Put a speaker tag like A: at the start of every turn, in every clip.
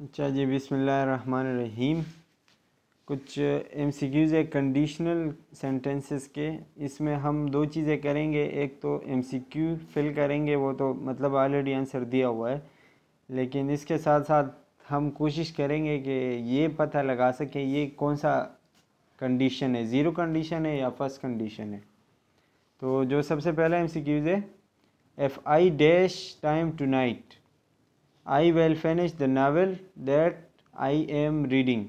A: अच्छा जी बिसमीम कुछ एम सी क्यूज़ है कंडीशनल सेंटेंसेस के इसमें हम दो चीज़ें करेंगे एक तो एम सी क्यू फिल करेंगे वो तो मतलब ऑलरेडी आंसर दिया हुआ है लेकिन इसके साथ साथ हम कोशिश करेंगे कि ये पता लगा सकें ये कौन सा कंडीशन है ज़ीरो कंडीशन है या फर्स्ट कंडीशन है तो जो सबसे पहला एम सी क्यूज़ है if I dash time tonight I will finish the novel that I am reading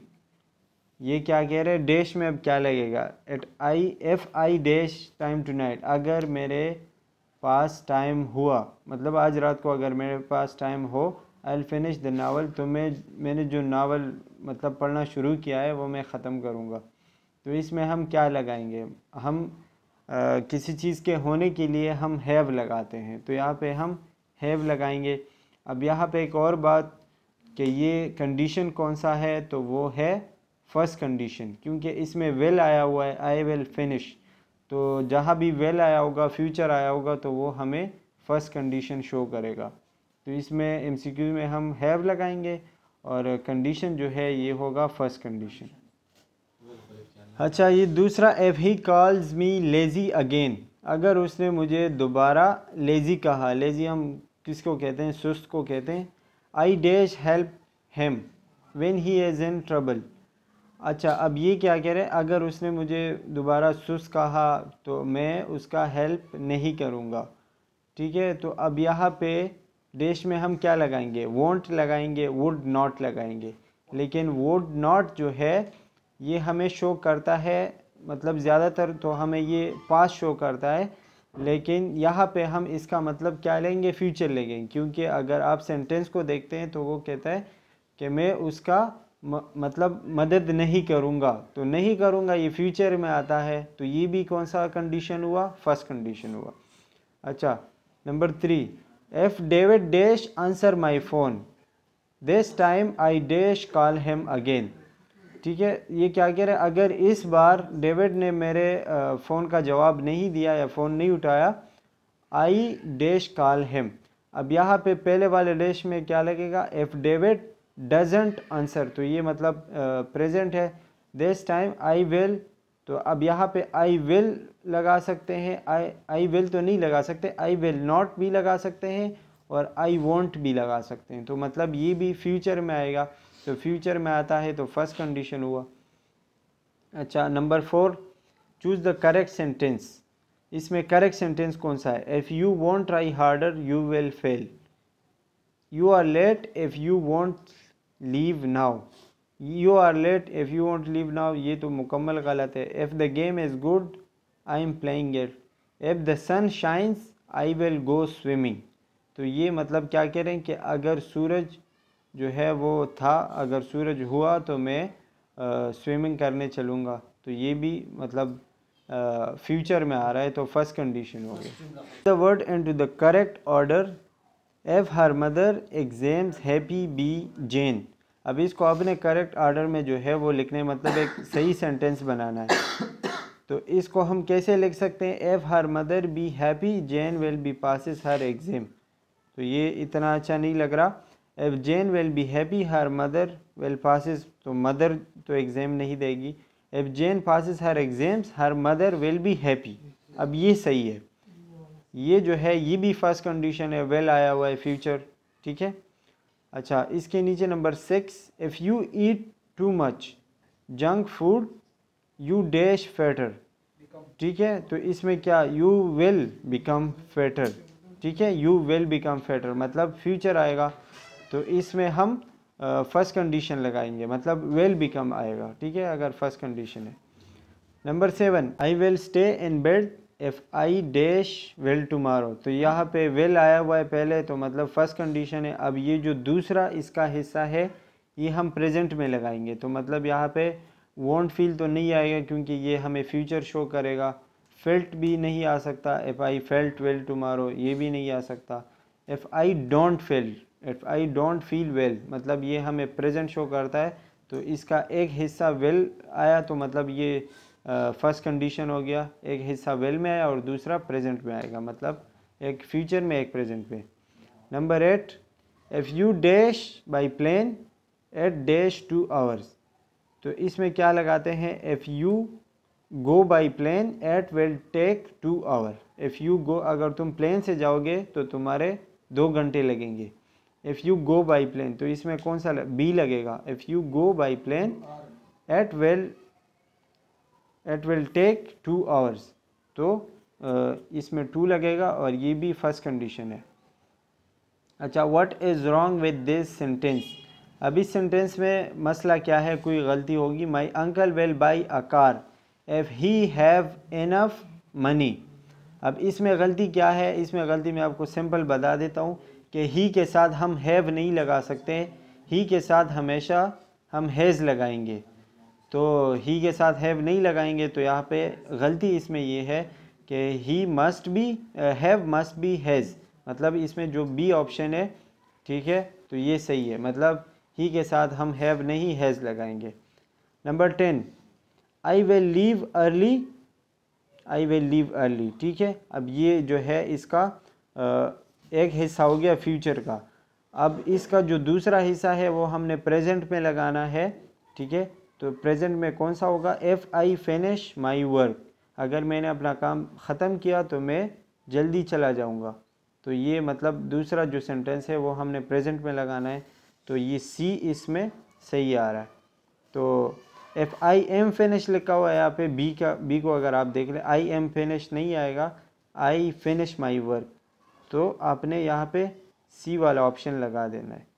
A: ये क्या कह रहे हैं डैश में अब क्या लगेगा it I F I dash time tonight अगर मेरे पास टाइम हुआ मतलब आज रात को अगर मेरे पास टाइम हो I'll finish the novel तो मैं मैंने जो नावल मतलब पढ़ना शुरू किया है वो मैं ख़त्म करूँगा तो इसमें हम क्या लगाएंगे हम आ, किसी चीज़ के होने के लिए हम हैव लगाते हैं तो यहाँ पे हम हैव लगाएंगे अब यहाँ पे एक और बात कि ये कंडीशन कौन सा है तो वो है फर्स्ट कंडीशन क्योंकि इसमें वेल आया हुआ है आई विल फिनिश तो जहाँ भी वेल आया होगा फ्यूचर आया होगा तो वो हमें फर्स्ट कंडीशन शो करेगा तो इसमें एम में हम हैव लगाएंगे और कंडीशन जो है ये होगा फर्स्ट कंडीशन अच्छा ये दूसरा if he calls me lazy again अगर उसने मुझे दोबारा लेज़ी कहा लेज़ी हम किसको कहते हैं सुस्त को कहते हैं I dash help him when he is in trouble अच्छा अब ये क्या कह रहे हैं अगर उसने मुझे दोबारा सुस्त कहा तो मैं उसका हेल्प नहीं करूँगा ठीक है तो अब यहाँ पे डैश में हम क्या लगाएंगे वोंट लगाएंगे वुड नॉट लगाएंगे लेकिन वुड नॉट जो है ये हमें शो करता है मतलब ज़्यादातर तो हमें ये पास शो करता है लेकिन यहाँ पे हम इसका मतलब क्या लेंगे फ्यूचर लेंगे क्योंकि अगर आप सेंटेंस को देखते हैं तो वो कहता है कि मैं उसका मतलब मदद नहीं करूँगा तो नहीं करूँगा ये फ्यूचर में आता है तो ये भी कौन सा कंडीशन हुआ फर्स्ट कंडीशन हुआ अच्छा number three if David dash answer my phone this time I dash call him again ठीक है ये क्या कह रहे हैं अगर इस बार डेविड ने मेरे फ़ोन का जवाब नहीं दिया या फ़ोन नहीं उठाया आई डैश कॉल हिम अब यहाँ पे पहले वाले डैश में क्या लगेगा इफ़ डेविड डजेंट आंसर तो ये मतलब प्रेजेंट है दिस टाइम आई विल तो अब यहाँ पे आई विल लगा सकते हैं आई आई विल तो नहीं लगा सकते आई विल नॉट भी लगा सकते हैं और आई वॉन्ट भी लगा सकते हैं तो मतलब ये भी फ्यूचर में आएगा तो फ्यूचर में आता है तो फर्स्ट कंडीशन हुआ अच्छा number four choose the correct sentence इसमें करेक्ट सेंटेंस कौन सा है if you want try harder you will fail you are late if you want leave now you are late if you want leave now ये तो मुकम्मल गलत है if the game is good I am playing it if the sun shines I will go swimming तो ये मतलब क्या कह रहे हैं कि अगर सूरज जो है वो था अगर सूरज हुआ तो मैं स्विमिंग करने चलूँगा तो ये भी मतलब फ्यूचर में आ रहा है तो फर्स्ट कंडीशन हो गई the word into the correct order if her mother exams happy be Jane अब इसको आपने करेक्ट ऑर्डर में जो है वो लिखने मतलब एक सही सेंटेंस बनाना है तो इसको हम कैसे लिख सकते हैं if her mother be happy Jane will be passes her exam तो ये इतना अच्छा नहीं लग रहा if Jane will be happy her mother will passes तो मदर तो एग्ज़ाम नहीं देगी if Jane passes her exams her mother will be happy अब ये सही है ये जो है ये भी फर्स्ट कंडीशन है वेल आया हुआ है फ्यूचर ठीक है अच्छा इसके नीचे number six if you eat too much junk food you dash fatter ठीक है तो इसमें क्या यू विल बिकम फैटर ठीक है यू विल बिकम फैटर मतलब फ्यूचर आएगा तो इसमें हम फर्स्ट कंडीशन लगाएंगे मतलब वेल बिकम आएगा ठीक है अगर फर्स्ट कंडीशन है number seven I will stay in bed if I dash well tomorrow तो यहाँ पे वेल आया हुआ है पहले तो मतलब फर्स्ट कंडीशन है अब ये जो दूसरा इसका हिस्सा है ये हम प्रेजेंट में लगाएंगे तो मतलब यहाँ पे वॉन्ट फील तो नहीं आएगा क्योंकि ये हमें फ्यूचर शो करेगा फेल्ट भी नहीं आ सकता if I felt well tomorrow ये भी नहीं आ सकता if I don't fail if I don't feel well मतलब ये हमें प्रेजेंट शो करता है तो इसका एक हिस्सा वेल आया तो मतलब ये फर्स्ट कंडीशन हो गया एक हिस्सा वेल में आया और दूसरा प्रेजेंट में आएगा मतलब एक फ्यूचर में एक प्रेजेंट में number eight if you dash by plane it dash two hours तो इसमें क्या लगाते हैं if you go by plane it will take two hour if you go अगर तुम प्लेन से जाओगे तो तुम्हारे दो घंटे लगेंगे if you go by plane तो इसमें कौन सा लग, बी लगेगा if you go by plane it well it will take two hours तो इसमें टू लगेगा और ये भी फर्स्ट कंडीशन है अच्छा what is wrong with this sentence अब इस सेंटेंस में मसला क्या है कोई गलती होगी my uncle will buy a car if he have enough money अब इसमें गलती क्या है इसमें गलती मैं आपको सिंपल बता देता हूँ कि ही के साथ हम हैव नहीं लगा सकते ही के साथ हमेशा हम हैज़ लगाएंगे तो ही के साथ हैव नहीं लगाएंगे तो यहाँ पे गलती इसमें ये है कि he must be have must be has मतलब इसमें जो बी ऑप्शन है ठीक है तो ये सही है मतलब ही के साथ हम हैव नहीं हैज़ लगाएंगे number ten I will leave early I will leave early ठीक है अब ये जो है इसका uh, एक हिस्सा हो गया फ्यूचर का अब इसका जो दूसरा हिस्सा है वो हमने प्रेजेंट में लगाना है ठीक है तो प्रेजेंट में कौन सा होगा if I finish my work अगर मैंने अपना काम ख़त्म किया तो मैं जल्दी चला जाऊँगा तो ये मतलब दूसरा जो सेंटेंस है वो हमने प्रेजेंट में लगाना है तो ये सी इसमें सही आ रहा है तो एफ़ आई एम फिनिश लिखा हुआ है यहाँ पे बी का बी को अगर आप देख लें आई एम फिनिश नहीं आएगा आई फिनिश माई वर्क तो आपने यहाँ पे सी वाला ऑप्शन लगा देना है